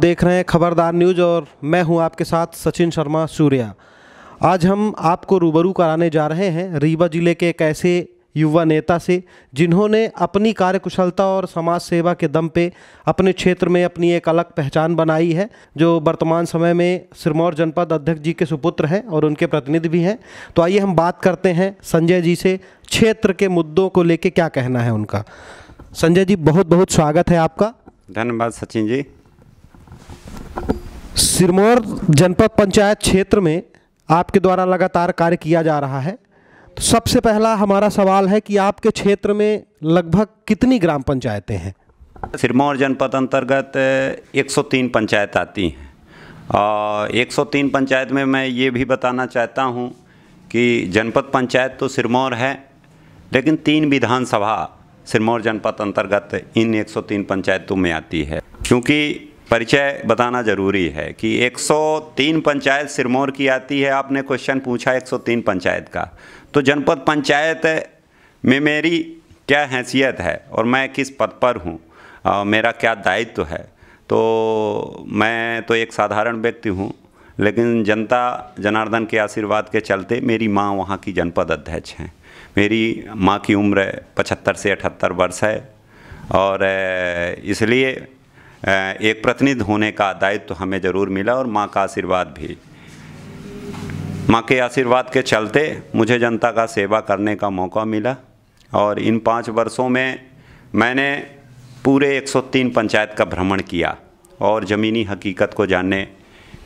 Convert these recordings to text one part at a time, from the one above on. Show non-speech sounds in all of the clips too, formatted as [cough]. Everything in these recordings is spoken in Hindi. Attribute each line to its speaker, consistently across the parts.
Speaker 1: देख रहे हैं खबरदार न्यूज़ और मैं हूं आपके साथ सचिन शर्मा सूर्या आज हम आपको रूबरू कराने जा रहे हैं रीवा जिले के एक ऐसे युवा नेता से जिन्होंने अपनी कार्यकुशलता और समाज सेवा के दम पे अपने क्षेत्र में अपनी एक अलग पहचान बनाई है जो वर्तमान समय में सिरमौर जनपद अध्यक्ष जी के सुपुत्र हैं और उनके प्रतिनिधि भी हैं तो आइए हम बात करते हैं संजय जी से क्षेत्र के मुद्दों को लेके क्या कहना है उनका संजय जी बहुत बहुत स्वागत है आपका
Speaker 2: धन्यवाद सचिन जी
Speaker 1: सिरमौर जनपद पंचायत क्षेत्र में आपके द्वारा लगातार कार्य किया जा रहा है तो सबसे पहला हमारा सवाल है कि आपके क्षेत्र में लगभग कितनी ग्राम पंचायतें हैं
Speaker 2: सिरमौर जनपद अंतर्गत 103 पंचायत आती हैं और 103 पंचायत में मैं ये भी बताना चाहता हूँ कि जनपद पंचायत तो सिरमौर है लेकिन तीन विधानसभा सिरमौर जनपद अंतर्गत इन 103 पंचायतों में आती है क्योंकि परिचय बताना ज़रूरी है कि 103 पंचायत सिरमौर की आती है आपने क्वेश्चन पूछा 103 पंचायत का तो जनपद पंचायत में मेरी क्या हैसियत है और मैं किस पद पर हूँ मेरा क्या दायित्व तो है तो मैं तो एक साधारण व्यक्ति हूँ लेकिन जनता जनार्दन के आशीर्वाद के चलते मेरी माँ वहाँ की जनपद अध्यक्ष हैं मेरी माँ की उम्र पचहत्तर से अठहत्तर वर्ष है और इसलिए एक प्रतिनिधि होने का दायित्व तो हमें ज़रूर मिला और माँ का आशीर्वाद भी माँ के आशीर्वाद के चलते मुझे जनता का सेवा करने का मौका मिला और इन पाँच वर्षों में मैंने पूरे 103 पंचायत का भ्रमण किया और ज़मीनी हकीकत को जानने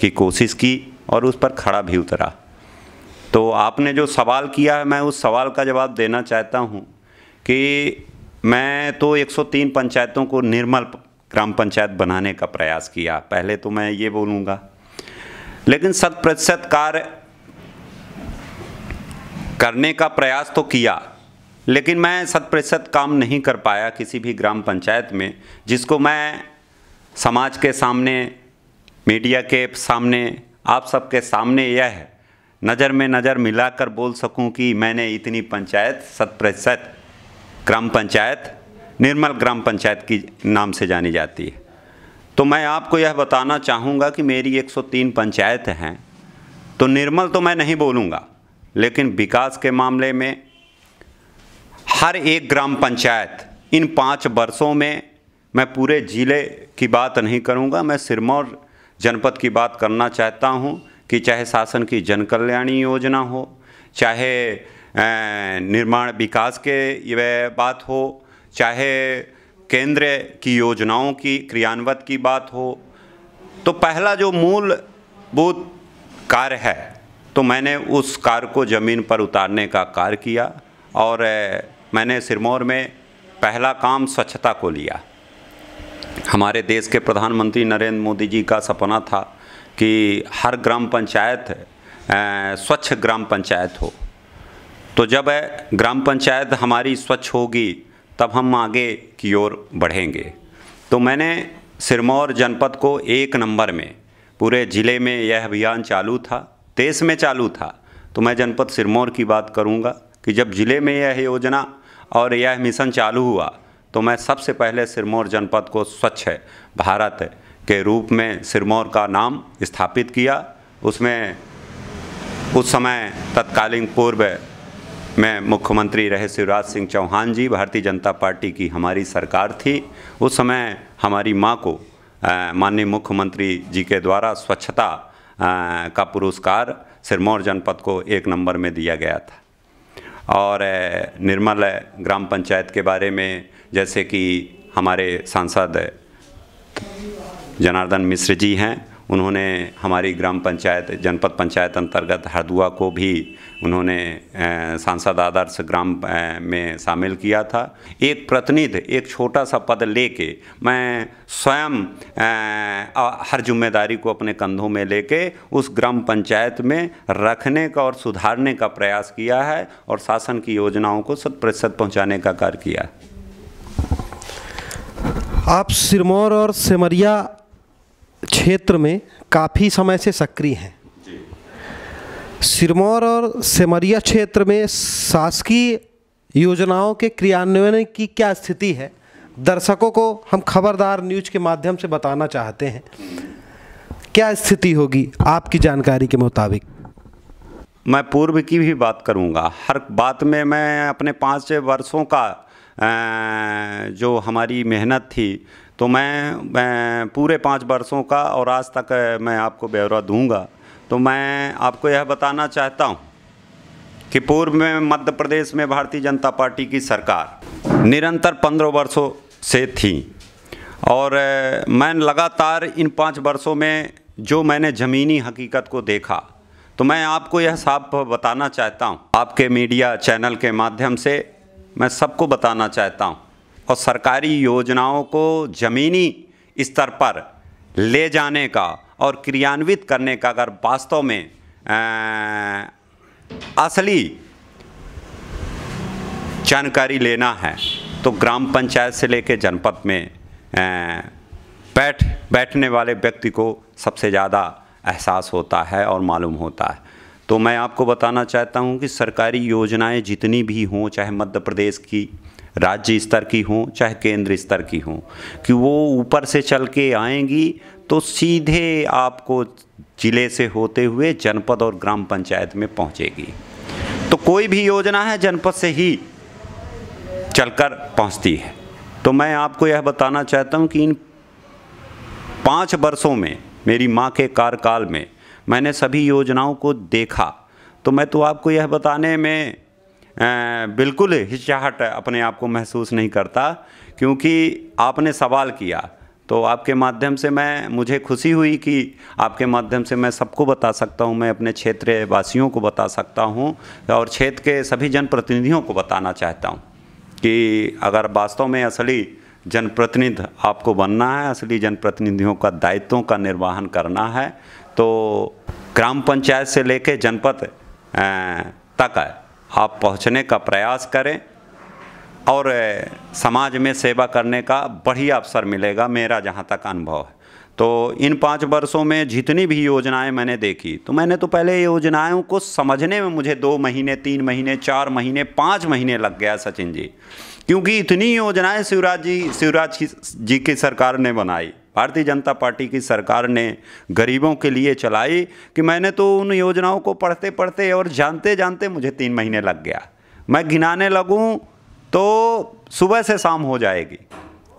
Speaker 2: की कोशिश की और उस पर खड़ा भी उतरा तो आपने जो सवाल किया है मैं उस सवाल का जवाब देना चाहता हूँ कि मैं तो 103 पंचायतों को निर्मल ग्राम पंचायत बनाने का प्रयास किया पहले तो मैं ये बोलूँगा लेकिन शत प्रतिशत कार्य करने का प्रयास तो किया लेकिन मैं शत प्रतिशत काम नहीं कर पाया किसी भी ग्राम पंचायत में जिसको मैं समाज के सामने मीडिया के सामने आप सबके सामने यह है नज़र में नज़र मिलाकर बोल सकूं कि मैंने इतनी पंचायत शत प्रतिशत ग्राम पंचायत निर्मल ग्राम पंचायत की नाम से जानी जाती है तो मैं आपको यह बताना चाहूँगा कि मेरी 103 पंचायत हैं तो निर्मल तो मैं नहीं बोलूँगा लेकिन विकास के मामले में हर एक ग्राम पंचायत इन पाँच वर्षों में मैं पूरे ज़िले की बात नहीं करूँगा मैं सिरमौर जनपद की बात करना चाहता हूँ कि चाहे शासन की जन योजना हो चाहे निर्माण विकास के बात हो चाहे केंद्र की योजनाओं की क्रियान्वत की बात हो तो पहला जो मूलभूत कार्य है तो मैंने उस कार्य को ज़मीन पर उतारने का कार्य किया और मैंने सिरमौर में पहला काम स्वच्छता को लिया हमारे देश के प्रधानमंत्री नरेंद्र मोदी जी का सपना था कि हर ग्राम पंचायत स्वच्छ ग्राम पंचायत हो तो जब ग्राम पंचायत हमारी स्वच्छ होगी तब हम आगे की ओर बढ़ेंगे तो मैंने सिरमौर जनपद को एक नंबर में पूरे ज़िले में यह अभियान चालू था देश में चालू था तो मैं जनपद सिरमौर की बात करूँगा कि जब ज़िले में यह योजना और यह मिशन चालू हुआ तो मैं सबसे पहले सिरमौर जनपद को स्वच्छ भारत के रूप में सिरमौर का नाम स्थापित किया उसमें उस समय तत्कालीन पूर्व मैं मुख्यमंत्री रहे शिवराज सिंह चौहान जी भारतीय जनता पार्टी की हमारी सरकार थी उस समय हमारी माँ को माननीय मुख्यमंत्री जी के द्वारा स्वच्छता का पुरस्कार सिरमौर जनपद को एक नंबर में दिया गया था और निर्मल ग्राम पंचायत के बारे में जैसे कि हमारे सांसद जनार्दन मिश्र जी हैं उन्होंने हमारी ग्राम पंचायत जनपद पंचायत अंतर्गत हरदुआ को भी उन्होंने सांसद आदर्श ग्राम में शामिल किया था एक प्रतिनिधि एक छोटा सा पद लेके मैं स्वयं हर जिम्मेदारी को अपने कंधों में लेके उस ग्राम पंचायत में रखने का और सुधारने का प्रयास किया है और शासन की योजनाओं को शत प्रतिशत पहुँचाने का कार्य किया
Speaker 1: आप सिरमौर और सेमरिया क्षेत्र में काफ़ी समय से सक्रिय हैं सिरमौर और सेमरिया क्षेत्र में शासकीय योजनाओं के क्रियान्वयन की क्या स्थिति है दर्शकों को हम खबरदार न्यूज के माध्यम से बताना चाहते हैं क्या स्थिति होगी आपकी जानकारी के मुताबिक
Speaker 2: मैं पूर्व की भी बात करूंगा हर बात में मैं अपने पाँच वर्षों का जो हमारी मेहनत थी तो मैं, मैं पूरे पाँच वर्षों का और आज तक मैं आपको ब्यौरा दूंगा तो मैं आपको यह बताना चाहता हूँ कि पूर्व में मध्य प्रदेश में भारतीय जनता पार्टी की सरकार निरंतर पंद्रह वर्षों से थी और मैं लगातार इन पाँच वर्षों में जो मैंने ज़मीनी हकीकत को देखा तो मैं आपको यह साफ बताना चाहता हूँ आपके मीडिया चैनल के माध्यम से मैं सबको बताना चाहता हूँ और सरकारी योजनाओं को ज़मीनी स्तर पर ले जाने का और क्रियान्वित करने का अगर वास्तव में असली जानकारी लेना है तो ग्राम पंचायत से लेकर जनपद में बैठ बैठने वाले व्यक्ति को सबसे ज़्यादा एहसास होता है और मालूम होता है तो मैं आपको बताना चाहता हूँ कि सरकारी योजनाएं जितनी भी हों चाहे मध्य प्रदेश की राज्य स्तर की हों चाहे केंद्र स्तर की हों कि वो ऊपर से चल के आएंगी तो सीधे आपको ज़िले से होते हुए जनपद और ग्राम पंचायत में पहुंचेगी तो कोई भी योजना है जनपद से ही चलकर पहुंचती है तो मैं आपको यह बताना चाहता हूं कि इन पाँच वर्षों में मेरी माँ के कार्यकाल में मैंने सभी योजनाओं को देखा तो मैं तो आपको यह बताने में बिल्कुल हिचाहट अपने आप को महसूस नहीं करता क्योंकि आपने सवाल किया तो आपके माध्यम से मैं मुझे खुशी हुई कि आपके माध्यम से मैं सबको बता सकता हूं मैं अपने क्षेत्र वासियों को बता सकता हूं और क्षेत्र के सभी जनप्रतिनिधियों को बताना चाहता हूं कि अगर वास्तव में असली जनप्रतिनिधि आपको बनना है असली जनप्रतिनिधियों का दायित्वों का निर्वाहन करना है तो ग्राम पंचायत से लेकर जनपद तक है आप पहुंचने का प्रयास करें और समाज में सेवा करने का बढ़िया अवसर मिलेगा मेरा जहाँ तक अनुभव है तो इन पाँच वर्षों में जितनी भी योजनाएं मैंने देखी तो मैंने तो पहले योजनाओं को समझने में मुझे दो महीने तीन महीने चार महीने पाँच महीने लग गया सचिन जी क्योंकि इतनी योजनाएं शिवराज जी शिवराज जी की सरकार ने बनाई भारतीय जनता पार्टी की सरकार ने गरीबों के लिए चलाई कि मैंने तो उन योजनाओं को पढ़ते पढ़ते और जानते जानते मुझे तीन महीने लग गया मैं गिनाने लगूँ तो सुबह से शाम हो जाएगी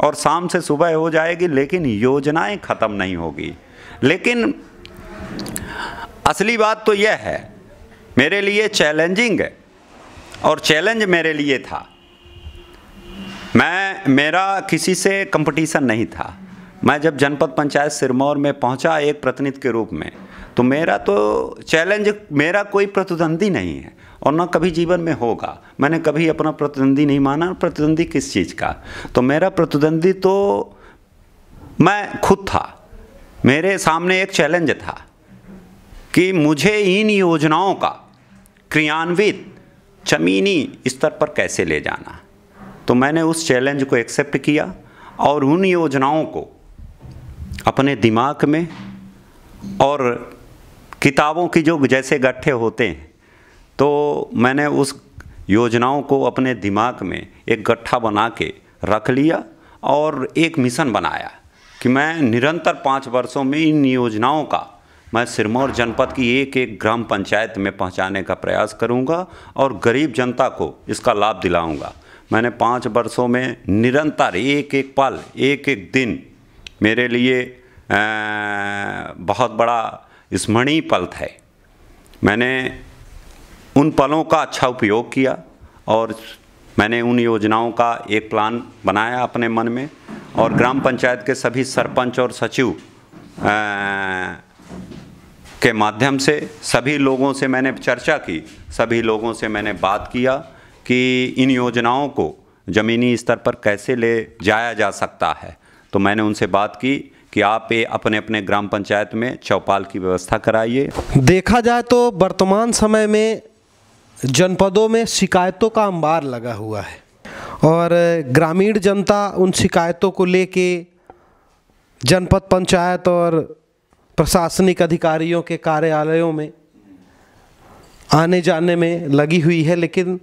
Speaker 2: और शाम से सुबह हो जाएगी लेकिन योजनाएं ख़त्म नहीं होगी लेकिन असली बात तो यह है मेरे लिए चैलेंजिंग है और चैलेंज मेरे लिए था मैं मेरा किसी से कंपटीशन नहीं था मैं जब जनपद पंचायत सिरमौर में पहुंचा एक प्रतिनिधि के रूप में तो मेरा तो चैलेंज मेरा कोई प्रतिद्वंदी नहीं है और ना कभी जीवन में होगा मैंने कभी अपना प्रतिद्वंदी नहीं माना प्रतिद्वंदी किस चीज़ का तो मेरा प्रतिद्वंदी तो मैं खुद था मेरे सामने एक चैलेंज था कि मुझे इन योजनाओं का क्रियान्वित जमीनी स्तर पर कैसे ले जाना तो मैंने उस चैलेंज को एक्सेप्ट किया और उन योजनाओं को अपने दिमाग में और किताबों की जो जैसे गट्ठे होते हैं तो मैंने उस योजनाओं को अपने दिमाग में एक गट्ठा बना के रख लिया और एक मिशन बनाया कि मैं निरंतर पाँच वर्षों में इन योजनाओं का मैं सिरमौर जनपद की एक एक ग्राम पंचायत में पहुंचाने का प्रयास करूंगा और गरीब जनता को इसका लाभ दिलाऊंगा मैंने पाँच वर्षों में निरंतर एक एक पल एक एक दिन मेरे लिए बहुत बड़ा स्मरणीय पल था मैंने उन पलों का अच्छा उपयोग किया और मैंने उन योजनाओं का एक प्लान बनाया अपने मन में और ग्राम पंचायत के सभी सरपंच और सचिव के माध्यम से सभी लोगों से मैंने चर्चा की सभी लोगों से मैंने बात किया कि इन योजनाओं को ज़मीनी स्तर पर कैसे ले जाया जा सकता है तो मैंने उनसे बात की कि आप ये अपने अपने ग्राम पंचायत में चौपाल की व्यवस्था कराइए
Speaker 1: देखा जाए तो वर्तमान समय में जनपदों में शिकायतों का अंबार लगा हुआ है और ग्रामीण जनता उन शिकायतों को लेके जनपद पंचायत और प्रशासनिक अधिकारियों के कार्यालयों में आने जाने में लगी हुई है लेकिन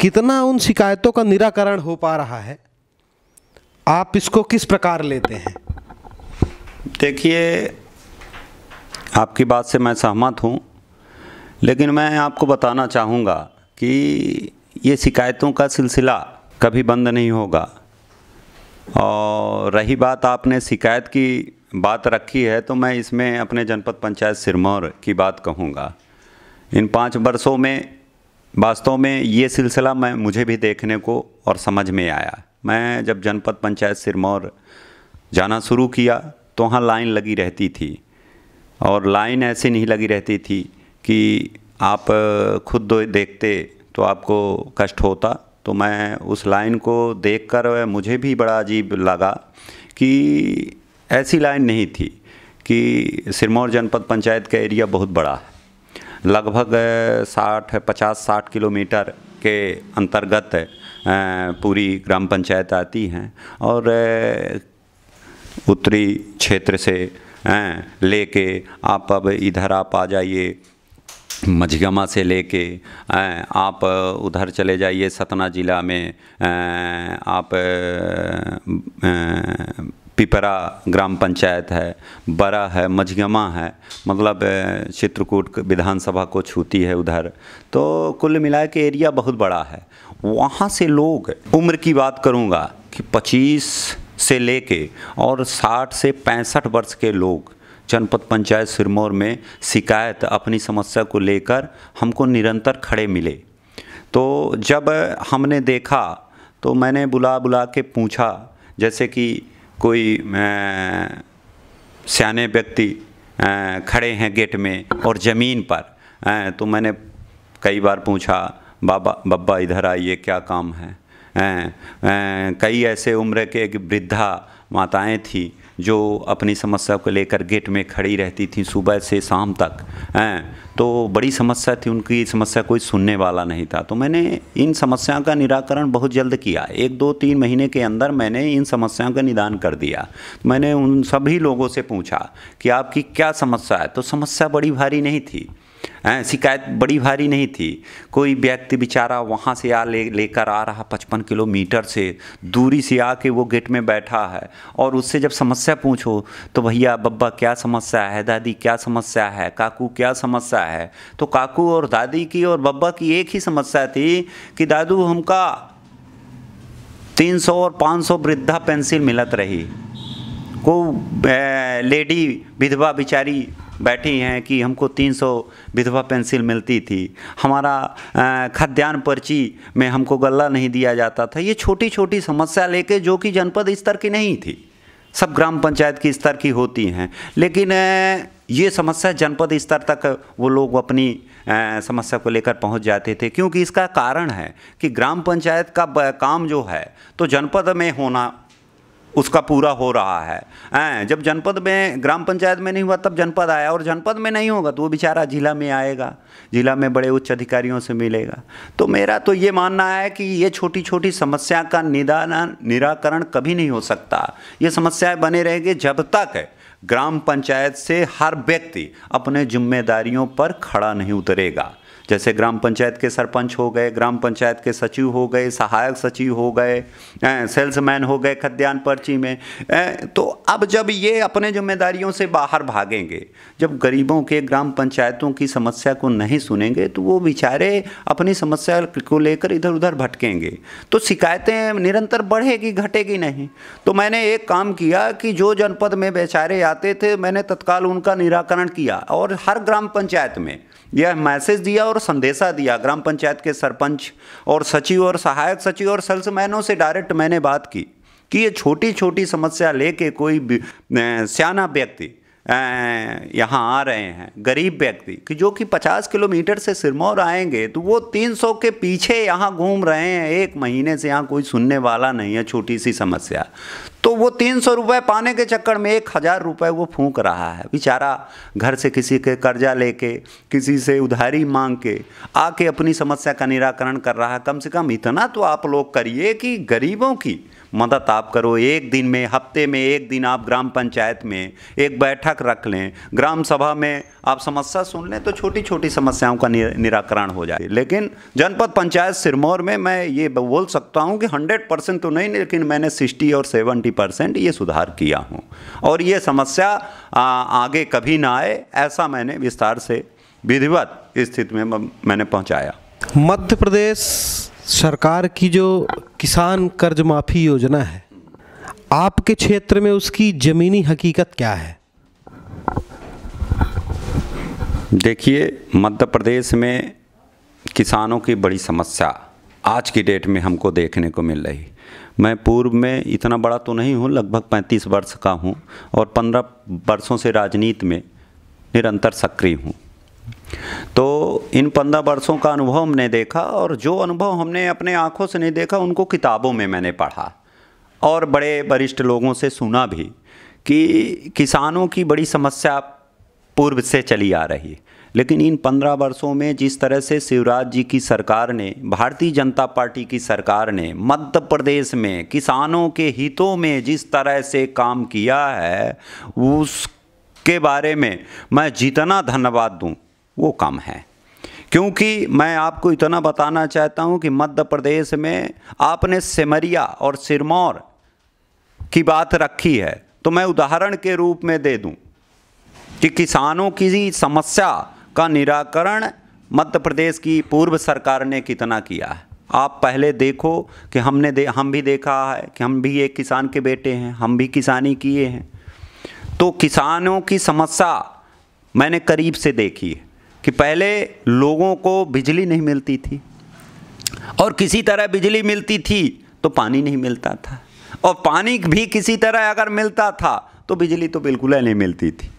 Speaker 1: कितना उन शिकायतों का निराकरण हो पा रहा है आप इसको किस प्रकार लेते हैं
Speaker 2: देखिए आपकी बात से मैं सहमत हूँ लेकिन मैं आपको बताना चाहूँगा कि ये शिकायतों का सिलसिला कभी बंद नहीं होगा और रही बात आपने शिकायत की बात रखी है तो मैं इसमें अपने जनपद पंचायत सिरमौर की बात कहूँगा इन पाँच वर्षों में वास्तव में ये सिलसिला मैं मुझे भी देखने को और समझ में आया मैं जब जनपद पंचायत सिरमौर जाना शुरू किया तो वहाँ लाइन लगी रहती थी और लाइन ऐसी नहीं लगी रहती थी कि आप खुद देखते तो आपको कष्ट होता तो मैं उस लाइन को देखकर मुझे भी बड़ा अजीब लगा कि ऐसी लाइन नहीं थी कि सिरमौर जनपद पंचायत का एरिया बहुत बड़ा है लगभग साठ पचास साठ किलोमीटर के अंतर्गत पूरी ग्राम पंचायत आती हैं और उत्तरी क्षेत्र से लेके आप अब इधर आप आ जाइए मझगमा से लेके आप उधर चले जाइए सतना ज़िला में आप पिपरा ग्राम पंचायत है बड़ा है मझगमा है मतलब चित्रकूट विधानसभा को छूती है उधर तो कुल मिला के एरिया बहुत बड़ा है वहाँ से लोग उम्र की बात करूँगा कि पच्चीस से लेके और 60 से पैंसठ वर्ष के लोग जनपद पंचायत सिरमौर में शिकायत अपनी समस्या को लेकर हमको निरंतर खड़े मिले तो जब हमने देखा तो मैंने बुला बुला के पूछा जैसे कि कोई सियाने व्यक्ति खड़े हैं गेट में और ज़मीन पर तो मैंने कई बार पूछा बाबा बब्बा इधर आइए क्या काम है ए, कई ऐसे उम्र के एक वृद्धा माताएं थी जो अपनी समस्या को लेकर गेट में खड़ी रहती थी सुबह से शाम तक हैं तो बड़ी समस्या थी उनकी समस्या कोई सुनने वाला नहीं था तो मैंने इन समस्याओं का निराकरण बहुत जल्द किया एक दो तीन महीने के अंदर मैंने इन समस्याओं का निदान कर दिया मैंने उन सभी लोगों से पूछा कि आपकी क्या समस्या है तो समस्या बड़ी भारी नहीं थी शिकायत बड़ी भारी नहीं थी कोई व्यक्ति बेचारा वहाँ से आ ले लेकर आ रहा पचपन किलोमीटर से दूरी से आके वो गेट में बैठा है और उससे जब समस्या पूछो तो भैया बब्बा क्या समस्या है दादी क्या समस्या है काकू क्या समस्या है तो काकू और दादी की और बब्बा की एक ही समस्या थी कि दादू हमका 300 और 500 वृद्धा पेंसिल मिलत रही को लेडी विधवा बिचारी बैठी हैं कि हमको 300 विधवा पेंसिल मिलती थी हमारा खाद्यान्न पर्ची में हमको गल्ला नहीं दिया जाता था ये छोटी छोटी समस्या लेके जो कि जनपद स्तर की नहीं थी सब ग्राम पंचायत की स्तर की होती हैं लेकिन ये समस्या जनपद स्तर तक वो लोग अपनी समस्या को लेकर पहुंच जाते थे क्योंकि इसका कारण है कि ग्राम पंचायत का काम जो है तो जनपद में होना उसका पूरा हो रहा है हैं जब जनपद में ग्राम पंचायत में नहीं हुआ तब जनपद आया और जनपद में नहीं होगा तो वो बेचारा जिला में आएगा जिला में बड़े उच्च अधिकारियों से मिलेगा तो मेरा तो ये मानना है कि ये छोटी छोटी समस्या का निदान निराकरण कभी नहीं हो सकता ये समस्याएं बने रहेंगी जब तक ग्राम पंचायत से हर व्यक्ति अपने जिम्मेदारियों पर खड़ा नहीं उतरेगा जैसे ग्राम पंचायत के सरपंच हो गए ग्राम पंचायत के सचिव हो गए सहायक सचिव हो गए सेल्समैन हो गए खाद्यान्न पर्ची में तो अब जब ये अपने जिम्मेदारियों से बाहर भागेंगे जब गरीबों के ग्राम पंचायतों की समस्या को नहीं सुनेंगे तो वो बेचारे अपनी समस्या को लेकर इधर उधर भटकेंगे तो शिकायतें निरंतर बढ़ेगी घटेगी नहीं तो मैंने एक काम किया कि जो जनपद में बेचारे आते थे मैंने तत्काल उनका निराकरण किया और हर ग्राम पंचायत में यह मैसेज दिया और संदेशा दिया ग्राम पंचायत के सरपंच और सचिव और सहायक सचिव और सेल्समैनों से डायरेक्ट मैंने बात की कि ये छोटी छोटी समस्या लेके कोई स्याना व्यक्ति यहाँ आ रहे हैं गरीब व्यक्ति कि जो कि 50 किलोमीटर से सिरमौर आएंगे तो वो 300 के पीछे यहाँ घूम रहे हैं एक महीने से यहाँ कोई सुनने वाला नहीं है छोटी सी समस्या तो वो तीन सौ रुपये पाने के चक्कर में एक हज़ार रुपये वो फूंक रहा है बेचारा घर से किसी के कर्जा लेके किसी से उधारी मांग के आके अपनी समस्या का निराकरण कर रहा है कम से कम इतना तो आप लोग करिए कि गरीबों की मदद आप करो एक दिन में हफ्ते में एक दिन आप ग्राम पंचायत में एक बैठक रख लें ग्राम सभा में आप समस्या सुन लें तो छोटी छोटी समस्याओं का निराकरण हो जाए लेकिन जनपद पंचायत सिरमौर में मैं ये बोल सकता हूँ कि हंड्रेड परसेंट तो नहीं लेकिन मैंने सिक्सटी और सेवेंटी परसेंट ये सुधार किया हूँ और ये समस्या आ, आगे कभी ना आए ऐसा मैंने विस्तार से विधिवत स्थिति में मैंने पहुँचाया
Speaker 1: मध्य प्रदेश सरकार की जो किसान कर्ज माफ़ी योजना है आपके क्षेत्र में उसकी ज़मीनी हकीकत क्या है
Speaker 2: देखिए मध्य प्रदेश में किसानों की बड़ी समस्या आज की डेट में हमको देखने को मिल रही मैं पूर्व में इतना बड़ा तो नहीं हूँ लगभग 35 वर्ष का हूँ और 15 वर्षों से राजनीति में निरंतर सक्रिय हूँ तो इन पंद्रह वर्षों का अनुभव हमने देखा और जो अनुभव हमने अपने आँखों से नहीं देखा उनको किताबों में मैंने पढ़ा और बड़े वरिष्ठ लोगों से सुना भी कि किसानों की बड़ी समस्या पूर्व से चली आ रही है लेकिन इन पंद्रह वर्षों में जिस तरह से शिवराज जी की सरकार ने भारतीय जनता पार्टी की सरकार ने मध्य प्रदेश में किसानों के हितों में जिस तरह से काम किया है उसके बारे में मैं जितना धन्यवाद दूं वो कम है क्योंकि मैं आपको इतना बताना चाहता हूं कि मध्य प्रदेश में आपने सिमरिया और सिरमौर की बात रखी है तो मैं उदाहरण के रूप में दे दूं कि किसानों की समस्या का निराकरण मध्य प्रदेश की पूर्व सरकार ने कितना किया है आप पहले देखो कि हमने दे हम भी देखा है कि हम भी एक किसान के बेटे हैं हम भी किसानी किए हैं तो किसानों की समस्या मैंने करीब से देखी है कि पहले लोगों को बिजली नहीं मिलती थी और किसी तरह बिजली मिलती थी तो पानी नहीं मिलता था और पानी भी किसी तरह अगर मिलता था तो बिजली तो बिल्कुल ही नहीं मिलती थी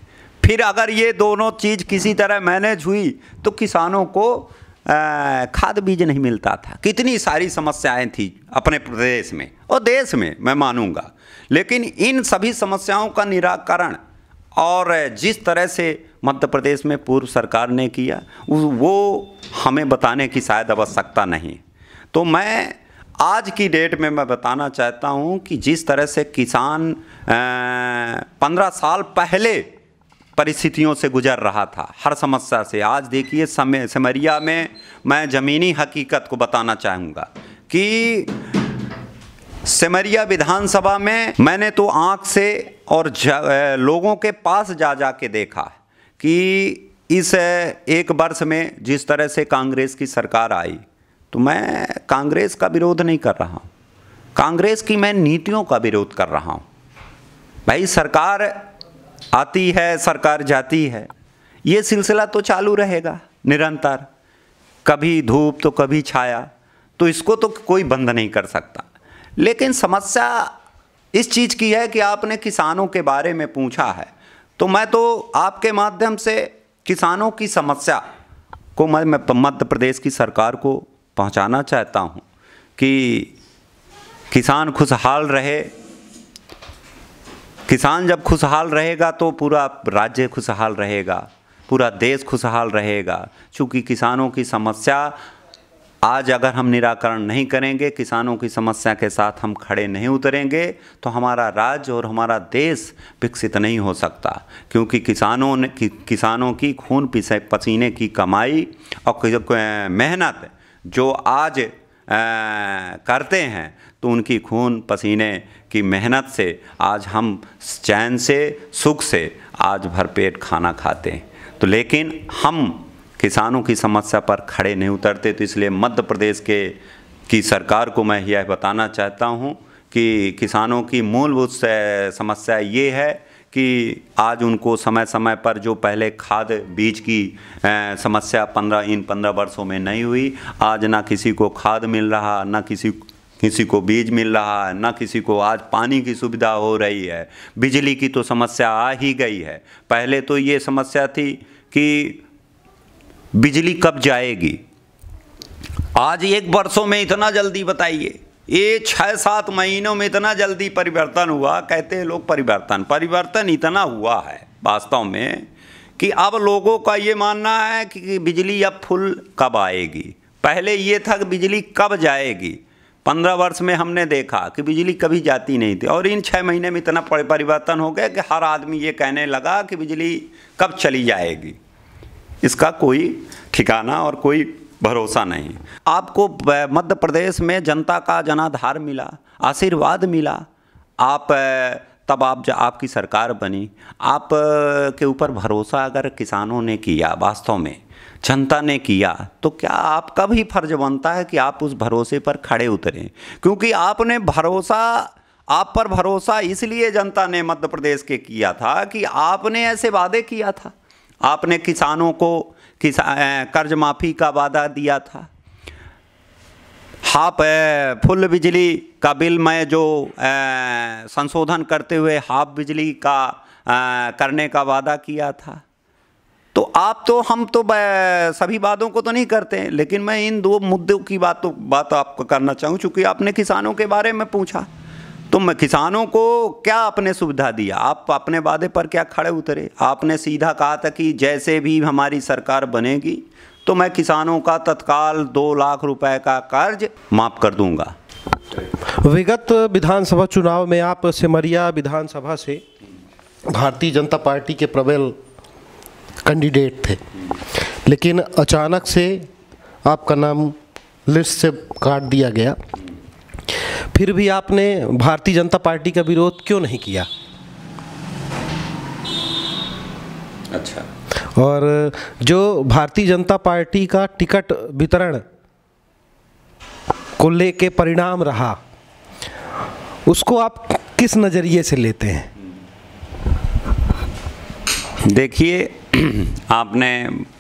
Speaker 2: फिर अगर ये दोनों चीज़ किसी तरह मैनेज हुई तो किसानों को खाद बीज नहीं मिलता था कितनी सारी समस्याएं थी अपने प्रदेश में और देश में मैं मानूंगा लेकिन इन सभी समस्याओं का निराकरण और जिस तरह से मध्य प्रदेश में पूर्व सरकार ने किया वो हमें बताने की शायद आवश्यकता नहीं तो मैं आज की डेट में मैं बताना चाहता हूँ कि जिस तरह से किसान पंद्रह साल पहले परिस्थितियों से गुजर रहा था हर समस्या से आज देखिए समय समरिया में मैं ज़मीनी हकीकत को बताना चाहूँगा कि सेमरिया विधानसभा में मैंने तो आँख से और लोगों के पास जा जा के देखा कि इस एक वर्ष में जिस तरह से कांग्रेस की सरकार आई तो मैं कांग्रेस का विरोध नहीं कर रहा हूँ कांग्रेस की मैं नीतियों का विरोध कर रहा हूँ भाई सरकार आती है सरकार जाती है ये सिलसिला तो चालू रहेगा निरंतर कभी धूप तो कभी छाया तो इसको तो कोई बंद नहीं कर सकता लेकिन समस्या इस चीज़ की है कि आपने किसानों के बारे में पूछा है तो मैं तो आपके माध्यम से किसानों की समस्या को मैं मध्य प्रदेश की सरकार को पहुंचाना चाहता हूं कि किसान खुशहाल रहे किसान जब खुशहाल रहेगा तो पूरा राज्य खुशहाल रहेगा पूरा देश खुशहाल रहेगा क्योंकि किसानों की समस्या आज अगर हम निराकरण नहीं करेंगे किसानों की समस्या के साथ हम खड़े नहीं उतरेंगे तो हमारा राज्य और हमारा देश विकसित नहीं हो सकता क्योंकि किसानों ने कि, किसानों की खून पिसे पसीने की कमाई और मेहनत जो आज आ, करते हैं तो उनकी खून पसीने की मेहनत से आज हम चैन से सुख से आज भरपेट खाना खाते हैं तो लेकिन हम किसानों की समस्या पर खड़े नहीं उतरते तो इसलिए मध्य प्रदेश के की सरकार को मैं यह बताना चाहता हूँ कि किसानों की मूलभूत समस्या ये है कि आज उनको समय समय पर जो पहले खाद बीज की समस्या पंद्रह इन पंद्रह वर्षों में नहीं हुई आज ना किसी को खाद मिल रहा ना किसी किसी को बीज मिल रहा है ना किसी को आज पानी की सुविधा हो रही है बिजली की तो समस्या आ ही गई है पहले तो ये समस्या थी कि बिजली कब जाएगी आज एक वर्षों में इतना जल्दी बताइए ये छः सात महीनों में इतना जल्दी परिवर्तन हुआ कहते हैं लोग परिवर्तन परिवर्तन इतना हुआ है वास्तव में कि अब लोगों का ये मानना है कि बिजली अब फुल कब आएगी पहले ये था कि बिजली कब जाएगी पंद्रह वर्ष में हमने देखा कि बिजली कभी जाती नहीं थी और इन छः महीने में इतना परिवर्तन हो गया कि हर आदमी ये कहने लगा कि बिजली कब चली जाएगी इसका कोई ठिकाना और कोई भरोसा नहीं आपको मध्य प्रदेश में जनता का जनाधार मिला आशीर्वाद मिला आप तब आप आपकी सरकार बनी आप के ऊपर भरोसा अगर किसानों ने किया वास्तव में जनता ने किया तो क्या आपका भी फर्ज बनता है कि आप उस भरोसे पर खड़े उतरें क्योंकि आपने भरोसा आप पर भरोसा इसलिए जनता ने मध्य प्रदेश के किया था कि आपने ऐसे वादे किया था आपने किसानों को किसा कर्ज माफ़ी का वादा दिया था हाफ फुल बिजली का बिल मैं जो ए, संशोधन करते हुए हाफ बिजली का आ, करने का वादा किया था तो आप तो हम तो सभी वादों को तो नहीं करते लेकिन मैं इन दो मुद्दों की बात तो बात आपको करना चाहूँ चूँकि आपने किसानों के बारे में पूछा तो मैं किसानों को क्या आपने सुविधा दिया आप अपने वादे पर क्या खड़े उतरे आपने सीधा कहा था कि जैसे भी हमारी सरकार बनेगी तो मैं किसानों का तत्काल दो लाख रुपए का कर्ज माफ़ कर दूंगा
Speaker 1: विगत विधानसभा चुनाव में आप सिमरिया विधानसभा से भारतीय जनता पार्टी के प्रबल कैंडिडेट थे लेकिन अचानक से आपका नाम लिस्ट से काट दिया गया फिर भी आपने भारतीय जनता पार्टी का विरोध क्यों नहीं किया अच्छा और जो भारतीय जनता पार्टी का टिकट वितरण को लेके परिणाम रहा उसको आप किस नज़रिए से लेते हैं
Speaker 2: देखिए [clears throat] आपने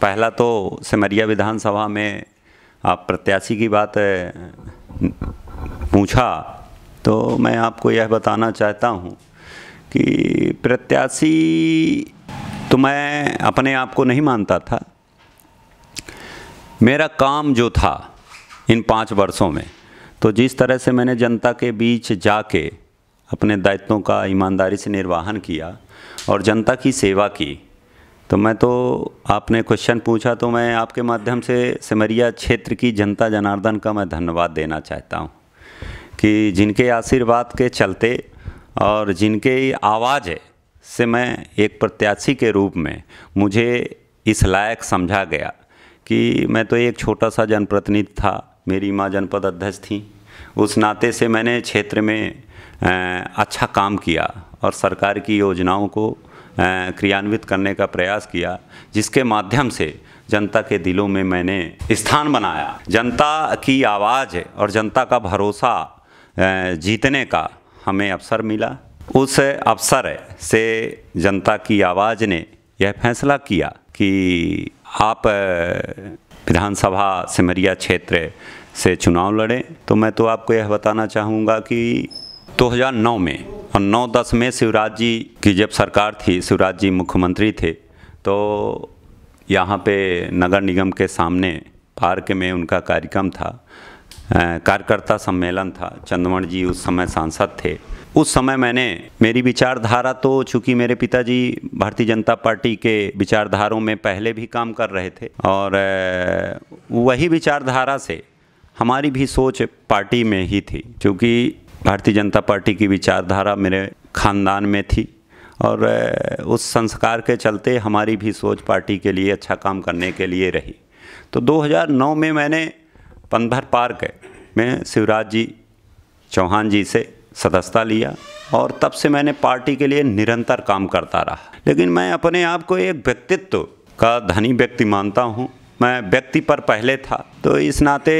Speaker 2: पहला तो सिमरिया विधानसभा में आप प्रत्याशी की बात पूछा तो मैं आपको यह बताना चाहता हूँ कि प्रत्याशी तो मैं अपने आप को नहीं मानता था मेरा काम जो था इन पाँच वर्षों में तो जिस तरह से मैंने जनता के बीच जाके अपने दायित्वों का ईमानदारी से निर्वाहन किया और जनता की सेवा की तो मैं तो आपने क्वेश्चन पूछा तो मैं आपके माध्यम से सिमरिया क्षेत्र की जनता जनार्दन का मैं धन्यवाद देना चाहता हूँ कि जिनके आशीर्वाद के चलते और जिनके आवाज़ से मैं एक प्रत्याशी के रूप में मुझे इस लायक समझा गया कि मैं तो एक छोटा सा जनप्रतिनिधि था मेरी माँ जनपद अध्यक्ष थी उस नाते से मैंने क्षेत्र में अच्छा काम किया और सरकार की योजनाओं को क्रियान्वित करने का प्रयास किया जिसके माध्यम से जनता के दिलों में मैंने स्थान बनाया जनता की आवाज़ और जनता का भरोसा जीतने का हमें अवसर मिला उस अवसर से जनता की आवाज़ ने यह फैसला किया कि आप विधानसभा सिमरिया क्षेत्र से चुनाव लड़ें तो मैं तो आपको यह बताना चाहूँगा कि 2009 में और 9-10 में शिवराज जी की जब सरकार थी शिवराज जी मुख्यमंत्री थे तो यहाँ पे नगर निगम के सामने पार्क में उनका कार्यक्रम था कार्यकर्ता सम्मेलन था चंदमण जी उस समय सांसद थे उस समय मैंने मेरी विचारधारा तो चूँकि मेरे पिताजी भारतीय जनता पार्टी के विचारधारों में पहले भी काम कर रहे थे और वही विचारधारा से हमारी भी सोच पार्टी में ही थी क्योंकि भारतीय जनता पार्टी की विचारधारा मेरे खानदान में थी और उस संस्कार के चलते हमारी भी सोच पार्टी के लिए अच्छा काम करने के लिए रही तो 2009 में मैंने पनभर पार गए मैं शिवराज जी चौहान जी से सदस्यता लिया और तब से मैंने पार्टी के लिए निरंतर काम करता रहा लेकिन मैं अपने आप को एक व्यक्तित्व का धनी व्यक्ति मानता हूँ मैं व्यक्ति पर पहले था तो इस नाते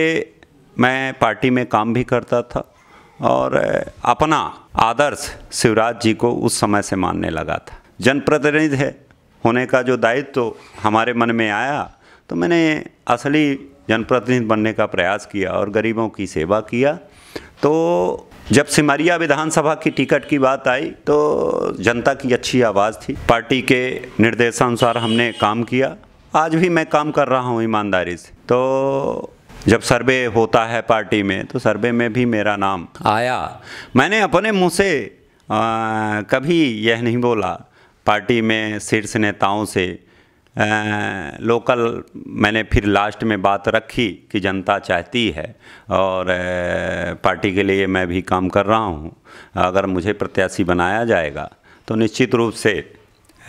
Speaker 2: मैं पार्टी में काम भी करता था और अपना आदर्श शिवराज जी को उस समय से मानने लगा था जनप्रतिनिधि होने का जो दायित्व तो हमारे मन में आया तो मैंने असली जनप्रतिनिधि बनने का प्रयास किया और गरीबों की सेवा किया तो जब सिमरिया विधानसभा की टिकट की बात आई तो जनता की अच्छी आवाज़ थी पार्टी के निर्देशानुसार हमने काम किया आज भी मैं काम कर रहा हूँ ईमानदारी से तो जब सर्वे होता है पार्टी में तो सर्वे में भी मेरा नाम आया मैंने अपने मुँह से आ, कभी यह नहीं बोला पार्टी में शीर्ष नेताओं से लोकल मैंने फिर लास्ट में बात रखी कि जनता चाहती है और पार्टी के लिए मैं भी काम कर रहा हूँ अगर मुझे प्रत्याशी बनाया जाएगा तो निश्चित रूप से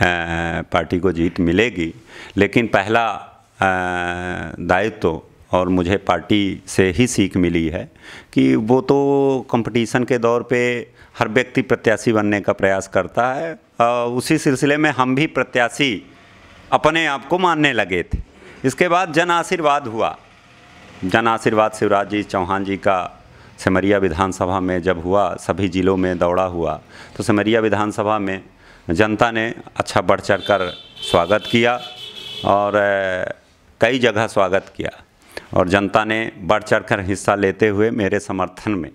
Speaker 2: पार्टी को जीत मिलेगी लेकिन पहला दायित्व तो और मुझे पार्टी से ही सीख मिली है कि वो तो कंपटीशन के दौर पे हर व्यक्ति प्रत्याशी बनने का प्रयास करता है उसी सिलसिले में हम भी प्रत्याशी अपने आप को मानने लगे थे इसके बाद जन आशीर्वाद हुआ जन आशीर्वाद शिवराज जी चौहान जी का सिमरिया विधानसभा में जब हुआ सभी ज़िलों में दौड़ा हुआ तो सिमरिया विधानसभा में जनता ने अच्छा बढ़ चढ़ कर स्वागत किया और कई जगह स्वागत किया और जनता ने बढ़ चढ़ कर हिस्सा लेते हुए मेरे समर्थन में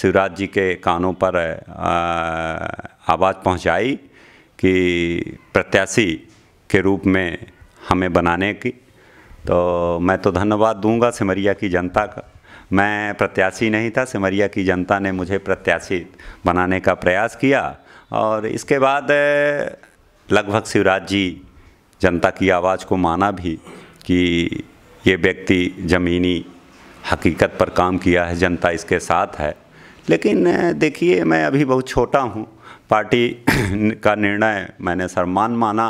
Speaker 2: शिवराज जी के कानों पर आवाज़ पहुंचाई कि प्रत्याशी के रूप में हमें बनाने की तो मैं तो धन्यवाद दूंगा सिमरिया की जनता का मैं प्रत्याशी नहीं था सिमरिया की जनता ने मुझे प्रत्याशी बनाने का प्रयास किया और इसके बाद लगभग शिवराज जी जनता की आवाज़ को माना भी कि ये व्यक्ति ज़मीनी हकीकत पर काम किया है जनता इसके साथ है लेकिन देखिए मैं अभी बहुत छोटा हूँ पार्टी [clears throat] का निर्णय मैंने सम्मान माना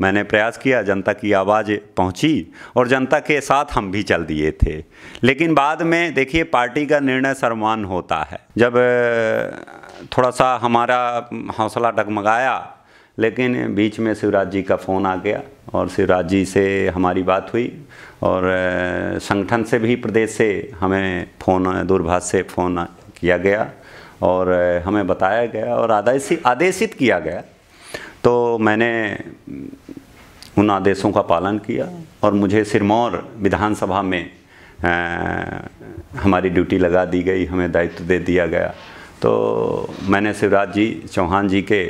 Speaker 2: मैंने प्रयास किया जनता की आवाज़ पहुंची और जनता के साथ हम भी चल दिए थे लेकिन बाद में देखिए पार्टी का निर्णय सर्वमान होता है जब थोड़ा सा हमारा हौसला डगमगाया लेकिन बीच में शिवराज जी का फ़ोन आ गया और शिवराज जी से हमारी बात हुई और संगठन से भी प्रदेश से हमें फ़ोन दूरभाष से फ़ोन किया गया और हमें बताया गया और आदेशित आदेशित किया गया तो मैंने उन आदेशों का पालन किया और मुझे सिरमौर विधानसभा में आ, हमारी ड्यूटी लगा दी गई हमें दायित्व दे दिया गया तो मैंने शिवराज जी चौहान जी के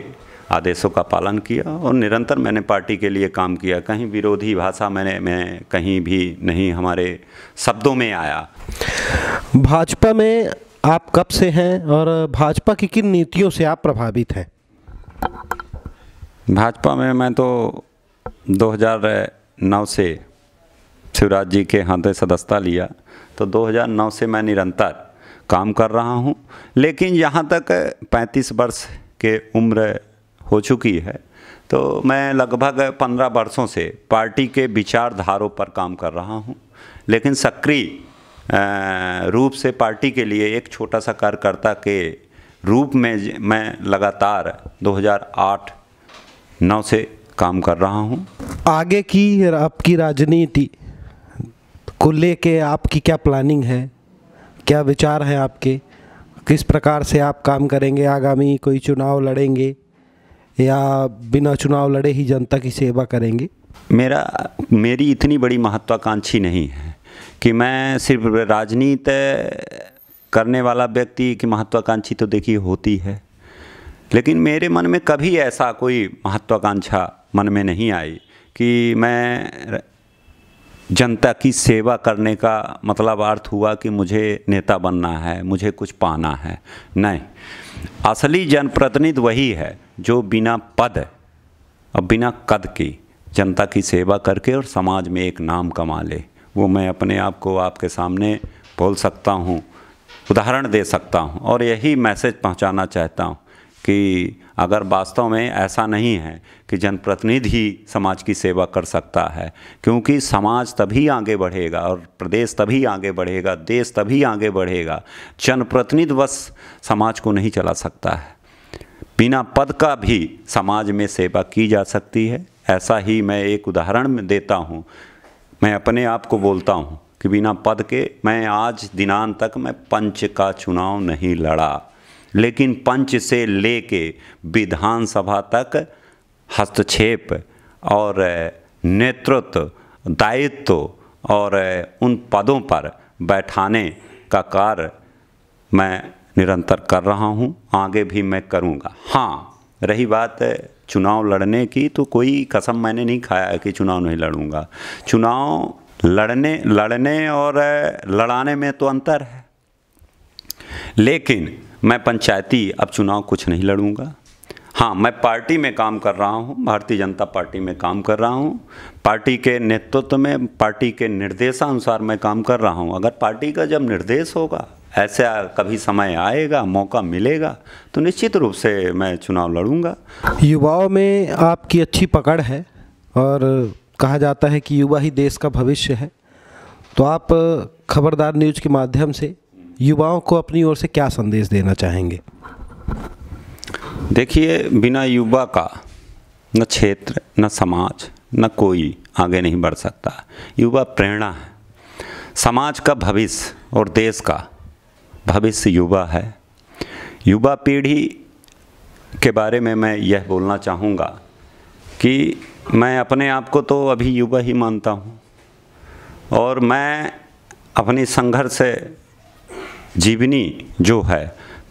Speaker 2: आदेशों का पालन किया और निरंतर मैंने पार्टी के लिए काम किया कहीं विरोधी भाषा मैंने मैं कहीं भी नहीं हमारे शब्दों में आया
Speaker 1: भाजपा में आप कब से हैं और भाजपा की किन नीतियों से आप प्रभावित हैं
Speaker 2: भाजपा में मैं तो 2009 से शिवराज जी के हाथ सदस्यता लिया तो 2009 से मैं निरंतर काम कर रहा हूँ लेकिन यहाँ तक 35 वर्ष के उम्र हो चुकी है तो मैं लगभग 15 वर्षों से पार्टी के विचारधारों पर काम कर रहा हूँ लेकिन सक्रिय रूप से पार्टी के लिए एक छोटा सा कार्यकर्ता के रूप में मैं लगातार 2008 नौ से काम कर रहा हूँ
Speaker 1: आगे की आपकी राजनीति को लेके आपकी क्या प्लानिंग है क्या विचार हैं आपके किस प्रकार से आप काम करेंगे आगामी कोई चुनाव लड़ेंगे या बिना चुनाव लड़े ही जनता की सेवा करेंगे
Speaker 2: मेरा मेरी इतनी बड़ी महत्वाकांक्षी नहीं है कि मैं सिर्फ राजनीति करने वाला व्यक्ति की महत्वाकांक्षी तो देखिए होती है लेकिन मेरे मन में कभी ऐसा कोई महत्वाकांक्षा मन में नहीं आई कि मैं जनता की सेवा करने का मतलब अर्थ हुआ कि मुझे नेता बनना है मुझे कुछ पाना है नहीं असली जनप्रतिनिधि वही है जो बिना पद और बिना कद की जनता की सेवा करके और समाज में एक नाम कमा ले वो मैं अपने आप को आपके सामने बोल सकता हूँ उदाहरण दे सकता हूँ और यही मैसेज पहुँचाना चाहता हूँ कि अगर वास्तव में ऐसा नहीं है कि जनप्रतिनिधि समाज की सेवा कर सकता है क्योंकि समाज तभी आगे बढ़ेगा और प्रदेश तभी आगे बढ़ेगा देश तभी आगे बढ़ेगा जनप्रतिनिधि बस समाज को नहीं चला सकता है बिना पद का भी समाज में सेवा की जा सकती है ऐसा ही मैं एक उदाहरण देता हूँ मैं अपने आप को बोलता हूँ कि बिना पद के मैं आज दिनांत तक मैं पंच का चुनाव नहीं लड़ा लेकिन पंच से लेके विधानसभा तक हस्तक्षेप और नेतृत्व दायित्व और उन पदों पर बैठाने का कार्य मैं निरंतर कर रहा हूँ आगे भी मैं करूँगा हाँ रही बात चुनाव लड़ने की तो कोई कसम मैंने नहीं खाया कि चुनाव नहीं लड़ूंगा चुनाव लड़ने लड़ने और लड़ाने में तो अंतर है लेकिन मैं पंचायती अब चुनाव कुछ नहीं लड़ूंगा हाँ मैं पार्टी में काम कर रहा हूँ भारतीय जनता पार्टी में काम कर रहा हूँ पार्टी के नेतृत्व में पार्टी के निर्देशानुसार मैं काम कर रहा हूँ अगर पार्टी का जब निर्देश होगा ऐसा कभी समय आएगा मौका मिलेगा तो निश्चित रूप से मैं चुनाव लड़ूंगा
Speaker 1: युवाओं में आपकी अच्छी पकड़ है और कहा जाता है कि युवा ही देश का भविष्य है तो आप खबरदार न्यूज के माध्यम से युवाओं को अपनी ओर से क्या संदेश देना चाहेंगे
Speaker 2: देखिए बिना युवा का न क्षेत्र न समाज न कोई आगे नहीं बढ़ सकता युवा प्रेरणा है समाज का भविष्य और देश का भविष्य युवा है युवा पीढ़ी के बारे में मैं यह बोलना चाहूँगा कि मैं अपने आप को तो अभी युवा ही मानता हूँ और मैं अपनी संघर्ष से जीवनी जो है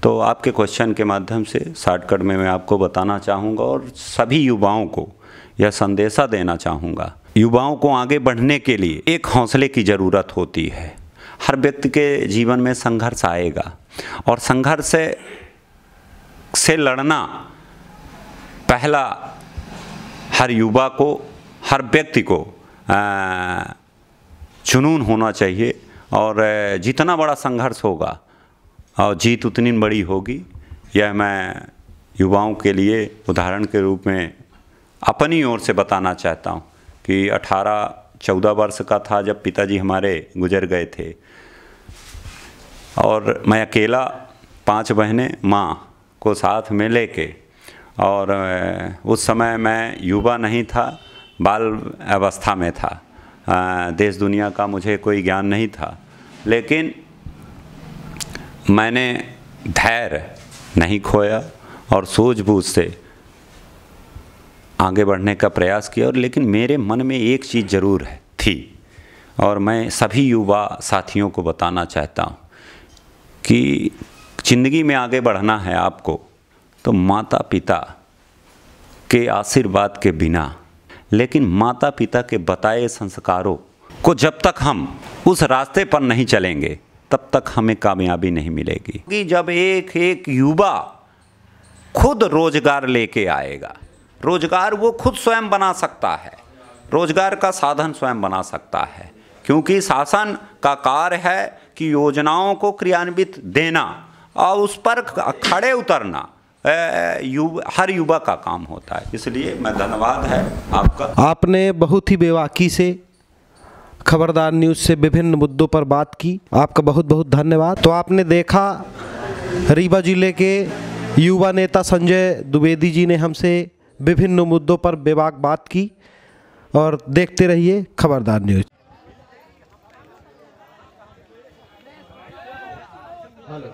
Speaker 2: तो आपके क्वेश्चन के माध्यम से शॉर्टकट में मैं आपको बताना चाहूँगा और सभी युवाओं को यह संदेशा देना चाहूँगा युवाओं को आगे बढ़ने के लिए एक हौसले की ज़रूरत होती है हर व्यक्ति के जीवन में संघर्ष आएगा और संघर्ष से से लड़ना पहला हर युवा को हर व्यक्ति को आ, जुनून होना चाहिए और जितना बड़ा संघर्ष होगा और जीत उतनी बड़ी होगी यह मैं युवाओं के लिए उदाहरण के रूप में अपनी ओर से बताना चाहता हूँ कि 18 चौदह वर्ष का था जब पिताजी हमारे गुजर गए थे और मैं अकेला पांच बहनें माँ को साथ में लेके और उस समय मैं युवा नहीं था बाल अवस्था में था देश दुनिया का मुझे कोई ज्ञान नहीं था लेकिन मैंने धैर्य नहीं खोया और सूझबूझ से आगे बढ़ने का प्रयास किया और लेकिन मेरे मन में एक चीज़ ज़रूर है थी और मैं सभी युवा साथियों को बताना चाहता हूँ कि ज़िंदगी में आगे बढ़ना है आपको तो माता पिता के आशीर्वाद के बिना लेकिन माता पिता के बताए संस्कारों को जब तक हम उस रास्ते पर नहीं चलेंगे तब तक हमें कामयाबी नहीं मिलेगी कि जब एक एक युवा खुद रोजगार लेके आएगा रोजगार वो खुद स्वयं बना सकता है रोजगार का साधन स्वयं बना सकता है क्योंकि शासन का कार्य है कि योजनाओं को क्रियान्वित देना और उस पर खड़े उतरना युव, हर युवा का काम होता है इसलिए मैं धन्यवाद है आपका
Speaker 1: आपने बहुत ही बेवाकी से खबरदार न्यूज़ से विभिन्न मुद्दों पर बात की आपका बहुत बहुत धन्यवाद तो आपने देखा रीवा जिले के युवा नेता संजय द्विवेदी जी ने हमसे विभिन्न मुद्दों पर बेबाक बात की और देखते रहिए खबरदार न्यूज हेलो